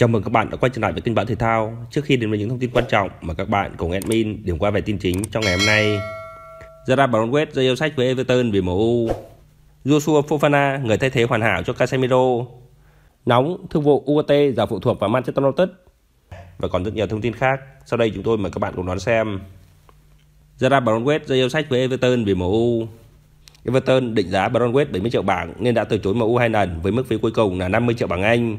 Chào mừng các bạn đã quay trở lại với kênh báo thể thao. Trước khi đến với những thông tin quan trọng mà các bạn cùng admin điểm qua về tin chính trong ngày hôm nay. Zara Brownwest rơi yêu sách với Everton vì MU. Joshua Fofana người thay thế hoàn hảo cho Casemiro. Nóng, thương vụ UAT giờ phụ thuộc vào Manchester United. Và còn rất nhiều thông tin khác. Sau đây chúng tôi mời các bạn cùng đón xem. Zara Brownwest rơi yêu sách với Everton vì MU. Everton định giá Brownwest 70 triệu bảng nên đã từ chối MU hai lần với mức phí cuối cùng là 50 triệu bảng Anh.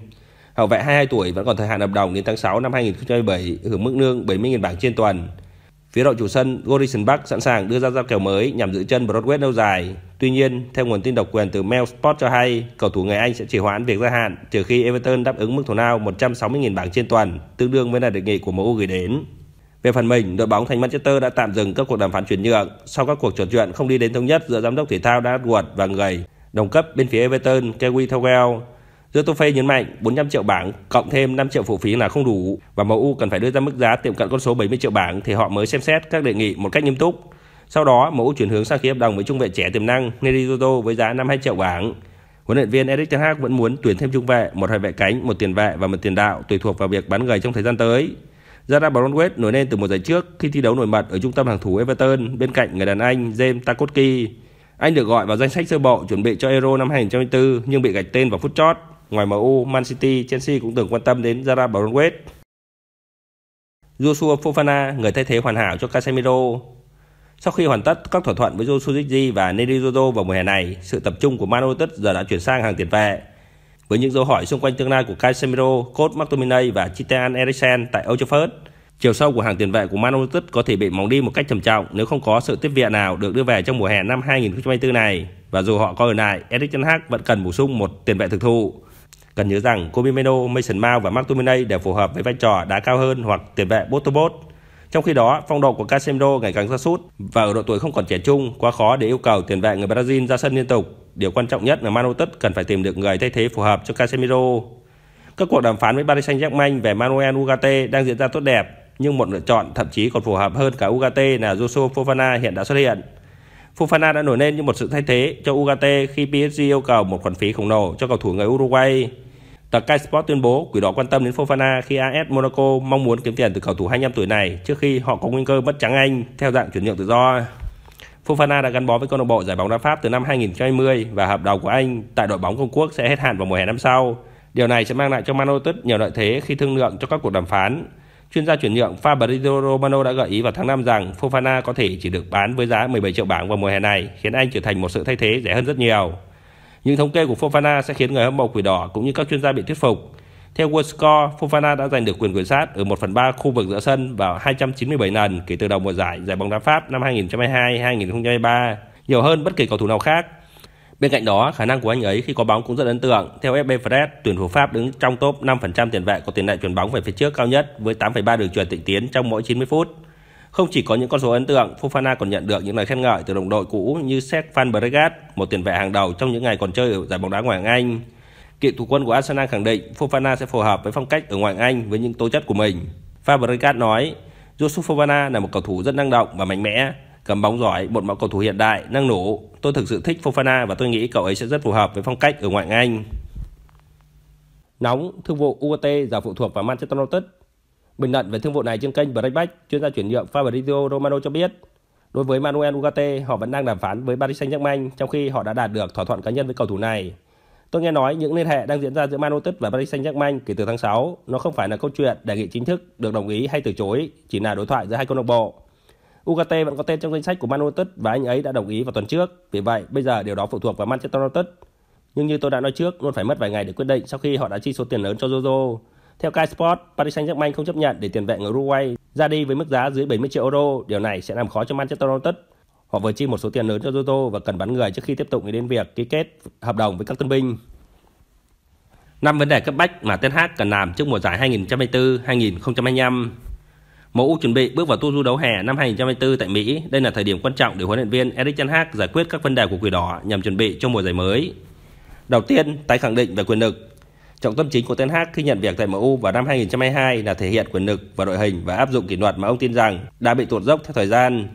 Hậu vệ 22 tuổi vẫn còn thời hạn hợp đồng đến tháng 6 năm 2027 hưởng mức lương 70.000 bảng trên tuần. Phía đội chủ sân Gorison Park sẵn sàng đưa ra giao kèo mới nhằm giữ chân Broadway lâu dài. Tuy nhiên, theo nguồn tin độc quyền từ Mail Sport cho hay, cầu thủ người Anh sẽ chỉ hoãn việc gia hạn trừ khi Everton đáp ứng mức thù lao 160.000 bảng trên tuần, tương đương với lời đề nghị của MU gửi đến. Về phần mình, đội bóng thành Manchester đã tạm dừng các cuộc đàm phán chuyển nhượng sau các cuộc trò chuyện không đi đến thống nhất giữa giám đốc thể thao Darwin và người đồng cấp bên phía Everton Kevin Thowell. Yotofei nhấn mạnh 400 triệu bảng cộng thêm 5 triệu phụ phí là không đủ và MU cần phải đưa ra mức giá tiệm cận con số 70 triệu bảng thì họ mới xem xét các đề nghị một cách nghiêm túc. Sau đó, MU chuyển hướng sang ký hợp đồng với trung vệ trẻ tiềm năng Nerizoto với giá 52 triệu bảng. Huấn luyện viên Erik Ten Hag vẫn muốn tuyển thêm trung vệ, một hai vệ cánh, một tiền vệ và một tiền đạo tùy thuộc vào việc bán người trong thời gian tới. Zara Brownweight nổi lên từ một giải trước khi thi đấu nổi bật ở trung tâm hàng thủ Everton bên cạnh người đàn anh James Tarkowski. Anh được gọi vào danh sách sơ bộ chuẩn bị cho Euro năm 2024 nhưng bị gạch tên vào phút chót Ngoài MU, Man City, Chelsea cũng từng quan tâm đến Zara Brownweight. Joshua Fofana, người thay thế hoàn hảo cho Casemiro. Sau khi hoàn tất các thỏa thuận với Joshua Zidzi và neri Rodo vào mùa hè này, sự tập trung của Man United giờ đã chuyển sang hàng tiền vệ. Với những dấu hỏi xung quanh tương lai của Casemiro, cote McTominay và Chitan Eriksen tại Old Trafford, chiều sâu của hàng tiền vệ của Man United có thể bị mỏng đi một cách trầm trọng nếu không có sự tiếp viện nào được đưa về trong mùa hè năm 2024 này. Và dù họ có ở lại, Erik Ten Hag vẫn cần bổ sung một tiền vệ thực thụ. Cần nhớ rằng Comimeno, Mason Mount và McTominay đều phù hợp với vai trò đá cao hơn hoặc tiền vệ bot bot. Trong khi đó, phong độ của Casemiro ngày càng ra sút và ở độ tuổi không còn trẻ trung, quá khó để yêu cầu tiền vệ người Brazil ra sân liên tục. Điều quan trọng nhất là Man United cần phải tìm được người thay thế phù hợp cho Casemiro. Các cuộc đàm phán với Paris Saint-Germain về Manuel Ugarte đang diễn ra tốt đẹp, nhưng một lựa chọn thậm chí còn phù hợp hơn cả Ugarte là Joshua Fofana hiện đã xuất hiện. Fofana đã nổi lên như một sự thay thế cho Ugarte khi PSG yêu cầu một khoản phí khổng lồ cho cầu thủ người Uruguay. Tờ Sky Sport tuyên bố quỷ đỏ quan tâm đến Fofana khi AS Monaco mong muốn kiếm tiền từ cầu thủ 25 tuổi này trước khi họ có nguy cơ mất trắng Anh theo dạng chuyển nhượng tự do. Fofana đã gắn bó với câu lạc bộ giải bóng đá Pháp từ năm 2020 và hợp đồng của anh tại đội bóng công quốc sẽ hết hạn vào mùa hè năm sau. Điều này sẽ mang lại cho Man United nhiều lợi thế khi thương lượng cho các cuộc đàm phán. Chuyên gia chuyển nhượng Fabrizio Romano đã gợi ý vào tháng 5 rằng Fofana có thể chỉ được bán với giá 17 triệu bảng vào mùa hè này, khiến anh trở thành một sự thay thế rẻ hơn rất nhiều. Những thống kê của Fofana sẽ khiến người hâm mộ quỷ đỏ cũng như các chuyên gia bị thuyết phục. Theo World Score, Fofana đã giành được quyền quyền sát ở 1 phần 3 khu vực giữa sân vào 297 lần kể từ đầu mùa giải giải bóng đá Pháp năm 2022-2023, nhiều hơn bất kỳ cầu thủ nào khác. Bên cạnh đó, khả năng của anh ấy khi có bóng cũng rất ấn tượng. Theo FB Fred, tuyển thủ Pháp đứng trong top 5% tiền vệ có tiền lệ chuyển bóng về phía trước cao nhất với 8,3 đường truyền tịnh tiến trong mỗi 90 phút. Không chỉ có những con số ấn tượng, Fofana còn nhận được những lời khen ngợi từ đồng đội cũ như Seth Van Bregat, một tiền vệ hàng đầu trong những ngày còn chơi ở giải bóng đá ngoại hạng Anh. Cựu thủ quân của Arsenal khẳng định Fofana sẽ phù hợp với phong cách ở ngoại hạng Anh với những tố chất của mình. Fabregas nói, Joseph Fofana là một cầu thủ rất năng động và mạnh mẽ cầm bóng giỏi, một mẫu cầu thủ hiện đại, năng nổ. Tôi thực sự thích Fofana và tôi nghĩ cậu ấy sẽ rất phù hợp với phong cách ở ngoại hạng Anh. Nóng, thương vụ UAT giả phụ thuộc vào Manchester United. Bình luận về thương vụ này trên kênh Breakback, chuyên gia chuyển nhượng Fabrizio Romano cho biết, đối với Manuel Ugarte, họ vẫn đang đàm phán với Paris Saint-Germain trong khi họ đã đạt được thỏa thuận cá nhân với cầu thủ này. Tôi nghe nói những liên hệ đang diễn ra giữa Man United và Paris Saint-Germain kể từ tháng 6, nó không phải là câu chuyện đề nghị chính thức được đồng ý hay từ chối, chỉ là đối thoại giữa hai câu lạc bộ. Ugarte vẫn có tên trong danh sách của Man United và anh ấy đã đồng ý vào tuần trước. Vì vậy, bây giờ điều đó phụ thuộc vào Manchester United. Nhưng như tôi đã nói trước, luôn phải mất vài ngày để quyết định sau khi họ đã chi số tiền lớn cho Jojo. Theo Sky Sport, Paris Saint-Germain không chấp nhận để tiền vệ người Uruguay ra đi với mức giá dưới 70 triệu euro. Điều này sẽ làm khó cho Manchester United. Họ vừa chi một số tiền lớn cho Jojo và cần bán người trước khi tiếp tục đến việc ký kết hợp đồng với các tân binh. Năm vấn đề cấp bách mà Ten Hag cần làm trước mùa giải 2024-2025 MU chuẩn bị bước vào tour du đấu hè năm 2024 tại Mỹ. Đây là thời điểm quan trọng để huấn luyện viên Erik ten Hag giải quyết các vấn đề của Quỷ Đỏ nhằm chuẩn bị cho mùa giải mới. Đầu tiên, tái khẳng định về quyền lực. Trọng tâm chính của Ten Hag khi nhận việc tại MU vào năm 2022 là thể hiện quyền lực và đội hình và áp dụng kỷ luật mà ông tin rằng đã bị tuột dốc theo thời gian.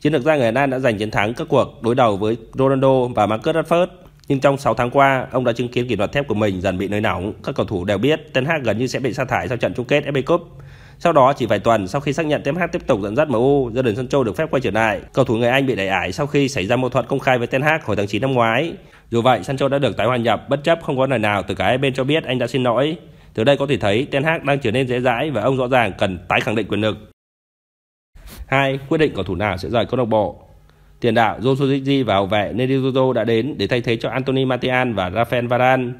Chiến lược gia người Hà Lan đã giành chiến thắng các cuộc đối đầu với Ronaldo và Marcus Rashford nhưng trong 6 tháng qua, ông đã chứng kiến kỷ luật thép của mình dần bị nới nỏng Các cầu thủ đều biết Ten Hag gần như sẽ bị sa thải sau trận chung kết FA Cup. Sau đó chỉ vài tuần sau khi xác nhận Ten Hag tiếp tục dẫn dắt MU, gia Jadon Sancho được phép quay trở lại. Cầu thủ người Anh bị đẩy ải sau khi xảy ra mâu thuẫn công khai với Ten Hag hồi tháng 9 năm ngoái. Dù vậy, Sancho đã được tái hòa nhập bất chấp không có lời nào từ cả hai bên cho biết anh đã xin lỗi. Từ đây có thể thấy Ten Hag đang trở nên dễ dãi và ông rõ ràng cần tái khẳng định quyền lực. 2. Quyết định cầu thủ nào sẽ rời câu lạc bộ. Tiền đạo Joseph và hậu vệ Nedizozo đã đến để thay thế cho Anthony Martial và Rafael Varane.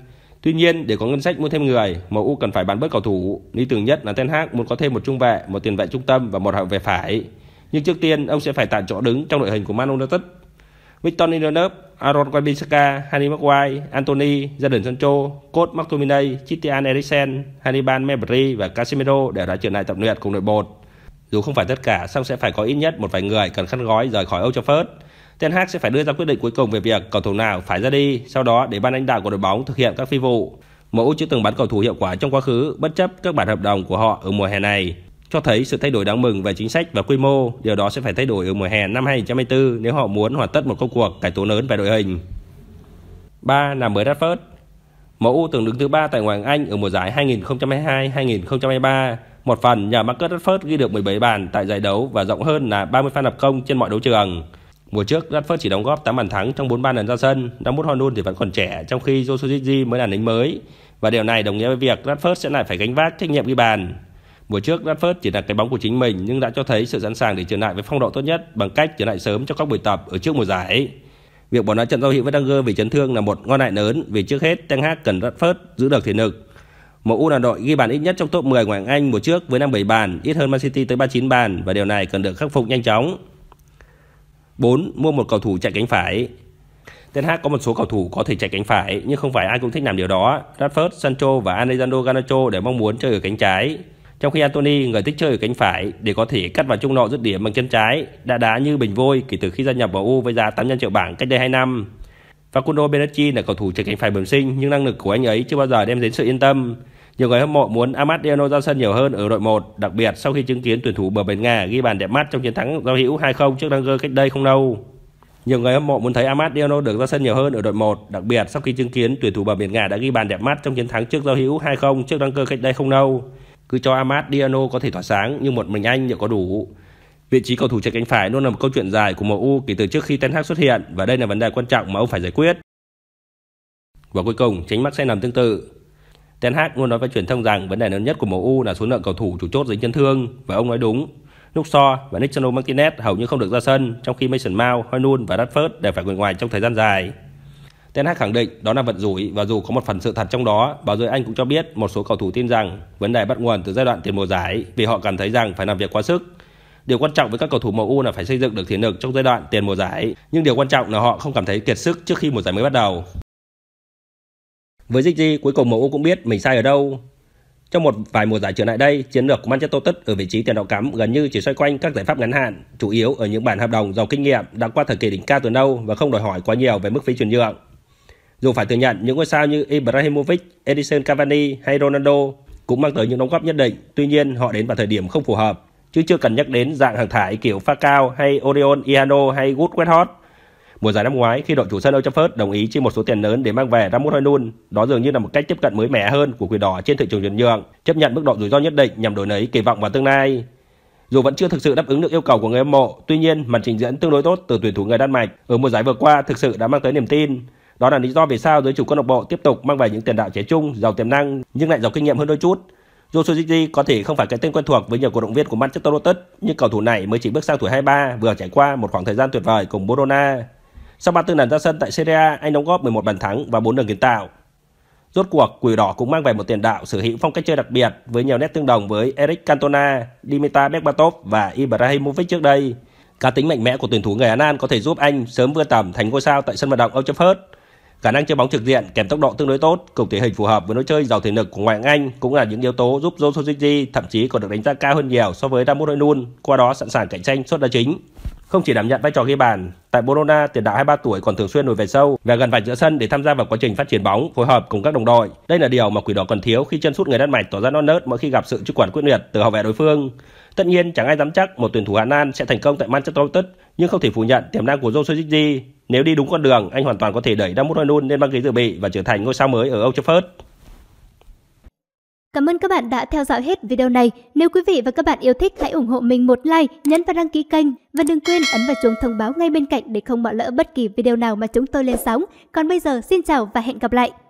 Tuy nhiên, để có ngân sách mua thêm người, MU cần phải bán bớt cầu thủ. Lý tưởng nhất là Ten Hag muốn có thêm một trung vệ, một tiền vệ trung tâm và một hậu vệ phải. Nhưng trước tiên, ông sẽ phải tạm chỗ đứng trong đội hình của Man United. Victor Lindelof, Aaron Wan-Bissaka, Harry Maguire, Anthony, Jadon Sancho, Code McTominay, Christian Eriksen, Hannibal Mebri và Casemiro đều đã trở lại tập luyện cùng đội bột. Dù không phải tất cả, song sẽ phải có ít nhất một vài người cần khăn gói rời khỏi Âu Châu Ten Hag sẽ phải đưa ra quyết định cuối cùng về việc cầu thủ nào phải ra đi, sau đó để ban lãnh đạo của đội bóng thực hiện các phi vụ. Mẫu chưa từng bán cầu thủ hiệu quả trong quá khứ, bất chấp các bản hợp đồng của họ ở mùa hè này, cho thấy sự thay đổi đáng mừng về chính sách và quy mô. Điều đó sẽ phải thay đổi ở mùa hè năm 2024 nếu họ muốn hoàn tất một công cuộc cải tổ lớn về đội hình. 3. Làm mới Rashford MU từng đứng thứ ba tại Ngoại hạng Anh ở mùa giải 2022-2023 một phần nhờ Marcus Rashford ghi được 17 bàn tại giải đấu và rộng hơn là 30 pha lập công trên mọi đấu trường. Mùa trước Rashford chỉ đóng góp 8 bàn thắng trong 43 lần ra sân, Ramos Hojlund thì vẫn còn trẻ trong khi Joshua mới là lính mới và điều này đồng nghĩa với việc Rashford sẽ lại phải gánh vác trách nhiệm ghi bàn. Mùa trước Rashford chỉ là cái bóng của chính mình nhưng đã cho thấy sự sẵn sàng để trở lại với phong độ tốt nhất bằng cách trở lại sớm cho các buổi tập ở trước mùa giải. Việc bỏ nói trận giao hữu với Danger vì chấn thương là một ngon hại lớn vì trước hết Ten Hag cần Rashford giữ được thể lực MU là đội ghi bàn ít nhất trong top 10 ngoại hạng Anh mùa trước với 57 bàn, ít hơn Man City tới 39 bàn và điều này cần được khắc phục nhanh chóng. 4. Mua một cầu thủ chạy cánh phải. Ten Hag có một số cầu thủ có thể chạy cánh phải nhưng không phải ai cũng thích làm điều đó. Rashford, Sancho và Alejandro Garnacho đều mong muốn chơi ở cánh trái. Trong khi Anthony, người thích chơi ở cánh phải để có thể cắt vào trung lộ dứt điểm bằng chân trái, đã đá như bình vôi kể từ khi gia nhập vào U với giá 800 triệu bảng cách đây 2 năm. Facundo Benacci là cầu thủ chỉ cánh phải bẩm sinh nhưng năng lực của anh ấy chưa bao giờ đem đến sự yên tâm. Nhiều người hâm mộ muốn Amad Diallo ra sân nhiều hơn ở đội 1, đặc biệt sau khi chứng kiến tuyển thủ bờ biển Nga ghi bàn đẹp mắt trong chiến thắng giao hữu 2-0 trước Đăng cách đây không lâu. Nhiều người hâm mộ muốn thấy Amad Diallo được ra sân nhiều hơn ở đội 1, đặc biệt sau khi chứng kiến tuyển thủ bờ biển Nga đã ghi bàn đẹp mắt trong chiến thắng trước giao hữu 2-0 trước Đăng cách đây không lâu. Cứ cho Amad Diallo có thể tỏa sáng nhưng một mình anh liệu có đủ. Vị trí cầu thủ trên cánh phải luôn là một câu chuyện dài của MU kể từ trước khi Ten Hag xuất hiện và đây là vấn đề quan trọng mà ông phải giải quyết. Và cuối cùng, chính mắc sẽ làm tương tự. Ten Hag luôn nói với truyền thông rằng vấn đề lớn nhất của MU là số lượng cầu thủ chủ chốt dính chấn thương và ông nói đúng. Lúc so và Nicolo Martinez hầu như không được ra sân, trong khi Mason Mount, Hoylund và Rashford đều phải ngồi ngoài trong thời gian dài. Ten Hag khẳng định đó là vận rủi và dù có một phần sự thật trong đó, báo giới Anh cũng cho biết một số cầu thủ tin rằng vấn đề bắt nguồn từ giai đoạn tiền mùa giải vì họ cảm thấy rằng phải làm việc quá sức Điều quan trọng với các cầu thủ MU là phải xây dựng được thể lực trong giai đoạn tiền mùa giải, nhưng điều quan trọng là họ không cảm thấy kiệt sức trước khi mùa giải mới bắt đầu. Với Zidane, cuối cùng MU cũng biết mình sai ở đâu. Trong một vài mùa giải trở lại đây, chiến lược của Manchester United ở vị trí tiền đạo cắm gần như chỉ xoay quanh các giải pháp ngắn hạn, chủ yếu ở những bản hợp đồng giàu kinh nghiệm đã qua thời kỳ đỉnh cao từ lâu và không đòi hỏi quá nhiều về mức phí chuyển nhượng. Dù phải thừa nhận những ngôi sao như Ibrahimovic, Edison Cavani hay Ronaldo cũng mang tới những đóng góp nhất định, tuy nhiên họ đến vào thời điểm không phù hợp chứ chưa cần nhắc đến dạng hàng thải kiểu Facao hay Orion Iano hay Good West Hot. Mùa giải năm ngoái, khi đội chủ sân Old Trafford đồng ý chi một số tiền lớn để mang về Ramus Hoylund, đó dường như là một cách tiếp cận mới mẻ hơn của Quỷ Đỏ trên thị trường chuyển nhượng, chấp nhận mức độ rủi ro nhất định nhằm đổi lấy kỳ vọng vào tương lai. Dù vẫn chưa thực sự đáp ứng được yêu cầu của người hâm mộ, tuy nhiên màn trình diễn tương đối tốt từ tuyển thủ người Đan Mạch ở mùa giải vừa qua thực sự đã mang tới niềm tin. Đó là lý do vì sao giới chủ câu lạc bộ tiếp tục mang về những tiền đạo trẻ trung, giàu tiềm năng nhưng lại giàu kinh nghiệm hơn đôi chút, Joshua Gigi có thể không phải cái tên quen thuộc với nhiều cổ động viên của Manchester United, nhưng cầu thủ này mới chỉ bước sang tuổi 23, vừa trải qua một khoảng thời gian tuyệt vời cùng Bologna. Sau 34 lần ra sân tại Serie A, anh đóng góp 11 bàn thắng và 4 đường kiến tạo. Rốt cuộc, Quỷ Đỏ cũng mang về một tiền đạo sở hữu phong cách chơi đặc biệt với nhiều nét tương đồng với Eric Cantona, Dimitar Berbatov và Ibrahimovic trước đây. Cá tính mạnh mẽ của tuyển thủ người Anan có thể giúp anh sớm vươn tầm thành ngôi sao tại sân vận động Old Trafford Khả năng chơi bóng trực diện kèm tốc độ tương đối tốt cùng thể hình phù hợp với lối chơi giàu thể lực của ngoại hạng Anh cũng là những yếu tố giúp John thậm chí còn được đánh giá cao hơn nhiều so với Ramon Højlund, qua đó sẵn sàng cạnh tranh suất đá chính. Không chỉ đảm nhận vai trò ghi bàn, tại Bologna tiền đạo 23 tuổi còn thường xuyên lùi về sâu và gần vạch giữa sân để tham gia vào quá trình phát triển bóng, phối hợp cùng các đồng đội. Đây là điều mà Quỷ đỏ còn thiếu khi chân sút người Đan Mạch tỏ ra non nớt mỗi khi gặp sự truy quản quyết liệt từ hậu vệ đối phương. Tất nhiên, chẳng ai dám chắc một tuyển thủ Hà Lan sẽ thành công tại Manchester United, nhưng không thể phủ nhận tiềm năng của Joe Suzuki nếu đi đúng con đường, anh hoàn toàn có thể đẩy Damus Hoynun lên băng ghế dự bị và trở thành ngôi sao mới ở Old Trafford. Cảm ơn các bạn đã theo dõi hết video này. Nếu quý vị và các bạn yêu thích, hãy ủng hộ mình một like, nhấn và đăng ký kênh. Và đừng quên ấn vào chuông thông báo ngay bên cạnh để không bỏ lỡ bất kỳ video nào mà chúng tôi lên sóng. Còn bây giờ, xin chào và hẹn gặp lại!